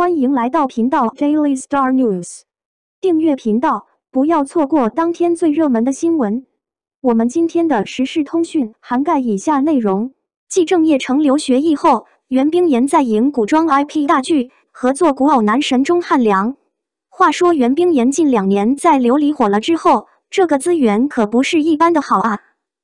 欢迎来到频道 Daily Star News，订阅频道，不要错过当天最热门的新闻。我们今天的时事通讯涵盖以下内容：继郑业成留学意后，袁冰妍在演古装 IP 大剧，合作古偶男神钟汉良。话说袁冰妍近两年在《琉璃》火了之后，这个资源可不是一般的好啊。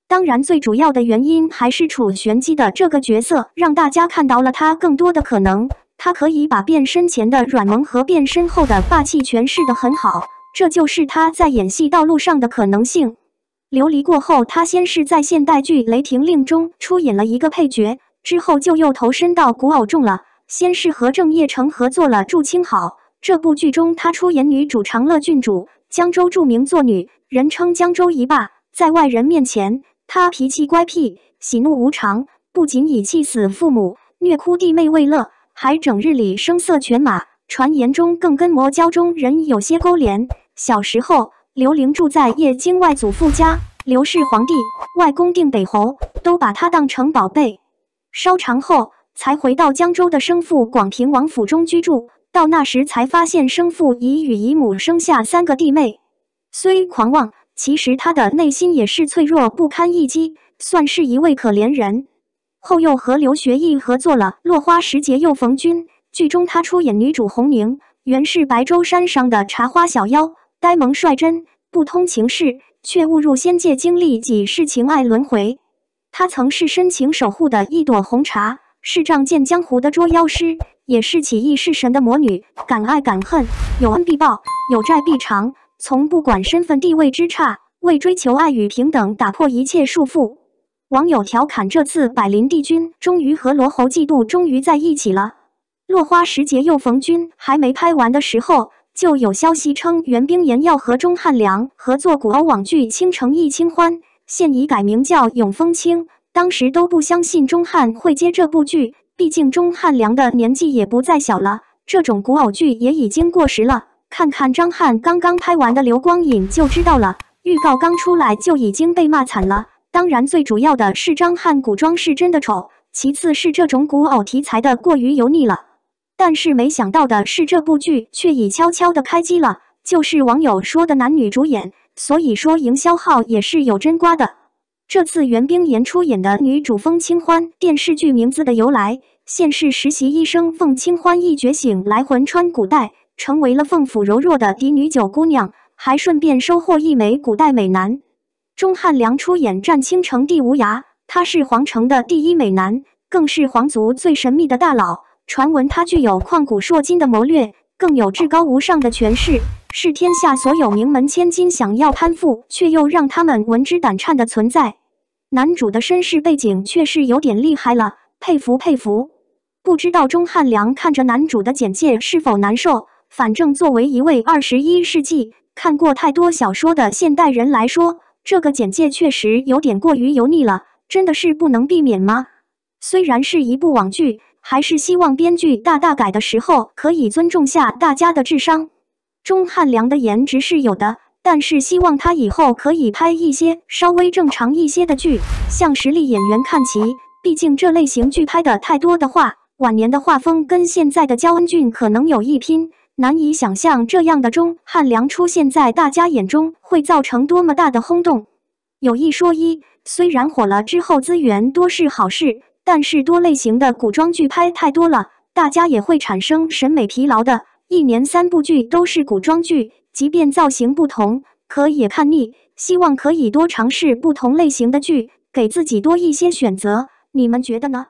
当然，最主要的原因还是楚璇玑的这个角色，让大家看到了他更多的可能。他可以把变身前的软萌和变身后的霸气诠释得很好，这就是他在演戏道路上的可能性。琉璃过后，他先是在现代剧《雷霆令》中出演了一个配角，之后就又投身到古偶中了。先是和郑业成合作了《祝卿好》，这部剧中他出演女主长乐郡主，江州著名作女人称江州一霸。在外人面前，他脾气乖僻，喜怒无常，不仅以气死父母、虐哭弟妹为乐。还整日里声色犬马，传言中更跟魔教中人有些勾连。小时候，刘玲住在叶京外祖父家，刘氏皇帝、外公定北侯都把她当成宝贝。稍长后，才回到江州的生父广平王府中居住。到那时，才发现生父已与姨母生下三个弟妹。虽狂妄，其实他的内心也是脆弱不堪一击，算是一位可怜人。后又和刘学义合作了《落花时节又逢君》，剧中他出演女主红凝，原是白舟山上的茶花小妖，呆萌率真，不通情事，却误入仙界，经历几世情爱轮回。他曾是深情守护的一朵红茶，是仗剑江湖的捉妖师，也是起义弑神的魔女，敢爱敢恨，有恩必报，有债必偿，从不管身份地位之差，为追求爱与平等，打破一切束缚。网友调侃：“这次百灵帝君终于和罗喉嫉妒终于在一起了。落花时节又逢君。”还没拍完的时候，就有消息称袁冰妍要和钟汉良合作古偶网剧《倾城一清欢》，现已改名叫《永风清》。当时都不相信钟汉会接这部剧，毕竟钟汉良的年纪也不再小了，这种古偶剧也已经过时了。看看张翰刚刚拍完的《流光影》就知道了，预告刚出来就已经被骂惨了。当然，最主要的是张翰古装是真的丑，其次是这种古偶题材的过于油腻了。但是没想到的是，这部剧却已悄悄的开机了，就是网友说的男女主演。所以说，营销号也是有真瓜的。这次袁冰妍出演的女主凤清欢，电视剧名字的由来：现世实习医生凤清欢一觉醒来魂穿古代，成为了凤府柔弱的嫡女九姑娘，还顺便收获一枚古代美男。钟汉良出演《战倾城》帝无涯，他是皇城的第一美男，更是皇族最神秘的大佬。传闻他具有旷古烁今的谋略，更有至高无上的权势，是天下所有名门千金想要攀附却又让他们闻之胆颤的存在。男主的身世背景却是有点厉害了，佩服佩服。不知道钟汉良看着男主的简介是否难受？反正作为一位二十一世纪看过太多小说的现代人来说。这个简介确实有点过于油腻了，真的是不能避免吗？虽然是一部网剧，还是希望编剧大大改的时候可以尊重下大家的智商。钟汉良的颜值是有的，但是希望他以后可以拍一些稍微正常一些的剧，向实力演员看齐。毕竟这类型剧拍的太多的话，晚年的画风跟现在的焦恩俊可能有一拼。难以想象这样的钟汉良出现在大家眼中会造成多么大的轰动。有一说一，虽然火了之后资源多是好事，但是多类型的古装剧拍太多了，大家也会产生审美疲劳的。一年三部剧都是古装剧，即便造型不同，可也看腻。希望可以多尝试不同类型的剧，给自己多一些选择。你们觉得呢？